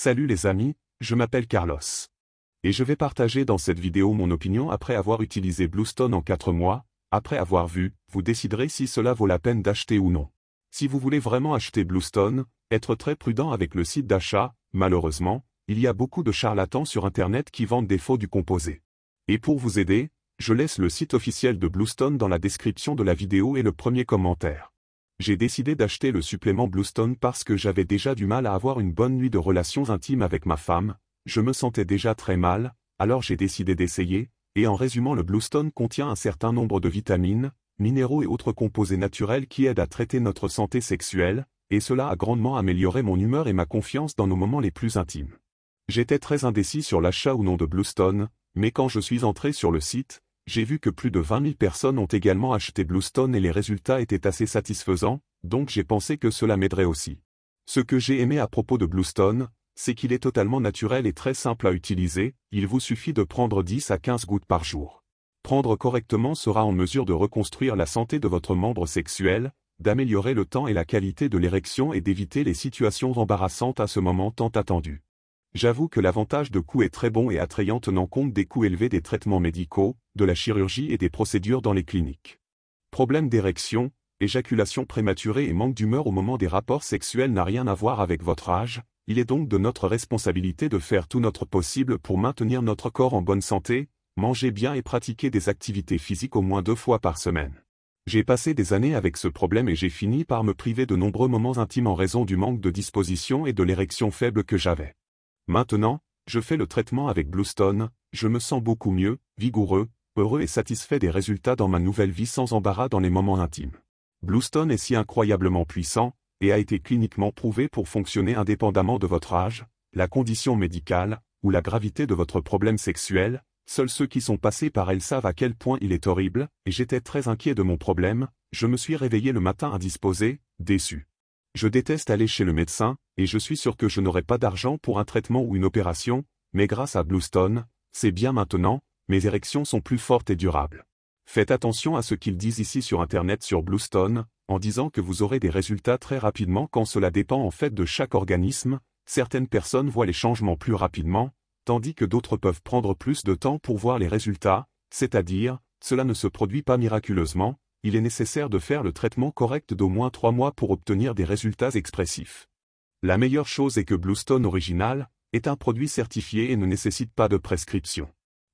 Salut les amis, je m'appelle Carlos. Et je vais partager dans cette vidéo mon opinion après avoir utilisé Bluestone en 4 mois, après avoir vu, vous déciderez si cela vaut la peine d'acheter ou non. Si vous voulez vraiment acheter Bluestone, être très prudent avec le site d'achat, malheureusement, il y a beaucoup de charlatans sur Internet qui vendent des faux du composé. Et pour vous aider, je laisse le site officiel de Bluestone dans la description de la vidéo et le premier commentaire j'ai décidé d'acheter le supplément Bluestone parce que j'avais déjà du mal à avoir une bonne nuit de relations intimes avec ma femme, je me sentais déjà très mal, alors j'ai décidé d'essayer, et en résumant le Bluestone contient un certain nombre de vitamines, minéraux et autres composés naturels qui aident à traiter notre santé sexuelle, et cela a grandement amélioré mon humeur et ma confiance dans nos moments les plus intimes. J'étais très indécis sur l'achat ou non de Bluestone, mais quand je suis entré sur le site, j'ai vu que plus de 20 000 personnes ont également acheté Bluestone et les résultats étaient assez satisfaisants, donc j'ai pensé que cela m'aiderait aussi. Ce que j'ai aimé à propos de Bluestone, c'est qu'il est totalement naturel et très simple à utiliser, il vous suffit de prendre 10 à 15 gouttes par jour. Prendre correctement sera en mesure de reconstruire la santé de votre membre sexuel, d'améliorer le temps et la qualité de l'érection et d'éviter les situations embarrassantes à ce moment tant attendu. J'avoue que l'avantage de coût est très bon et attrayant tenant compte des coûts élevés des traitements médicaux, de la chirurgie et des procédures dans les cliniques. Problème d'érection, éjaculation prématurée et manque d'humeur au moment des rapports sexuels n'a rien à voir avec votre âge, il est donc de notre responsabilité de faire tout notre possible pour maintenir notre corps en bonne santé, manger bien et pratiquer des activités physiques au moins deux fois par semaine. J'ai passé des années avec ce problème et j'ai fini par me priver de nombreux moments intimes en raison du manque de disposition et de l'érection faible que j'avais. Maintenant, je fais le traitement avec Bluestone, je me sens beaucoup mieux, vigoureux, heureux et satisfait des résultats dans ma nouvelle vie sans embarras dans les moments intimes. Bluestone est si incroyablement puissant, et a été cliniquement prouvé pour fonctionner indépendamment de votre âge, la condition médicale, ou la gravité de votre problème sexuel, seuls ceux qui sont passés par elle savent à quel point il est horrible, et j'étais très inquiet de mon problème, je me suis réveillé le matin indisposé, déçu. Je déteste aller chez le médecin, et je suis sûr que je n'aurai pas d'argent pour un traitement ou une opération, mais grâce à Bluestone, c'est bien maintenant, mes érections sont plus fortes et durables. Faites attention à ce qu'ils disent ici sur Internet sur Bluestone, en disant que vous aurez des résultats très rapidement quand cela dépend en fait de chaque organisme, certaines personnes voient les changements plus rapidement, tandis que d'autres peuvent prendre plus de temps pour voir les résultats, c'est-à-dire, cela ne se produit pas miraculeusement, il est nécessaire de faire le traitement correct d'au moins 3 mois pour obtenir des résultats expressifs. La meilleure chose est que Bluestone Original est un produit certifié et ne nécessite pas de prescription.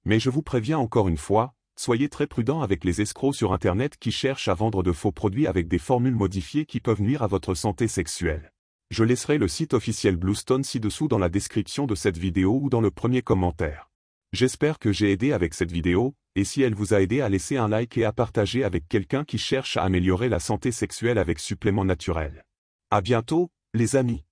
Mais je vous préviens encore une fois, soyez très prudent avec les escrocs sur Internet qui cherchent à vendre de faux produits avec des formules modifiées qui peuvent nuire à votre santé sexuelle. Je laisserai le site officiel Bluestone ci-dessous dans la description de cette vidéo ou dans le premier commentaire. J'espère que j'ai aidé avec cette vidéo, et si elle vous a aidé à laisser un like et à partager avec quelqu'un qui cherche à améliorer la santé sexuelle avec suppléments naturels. A bientôt, les amis.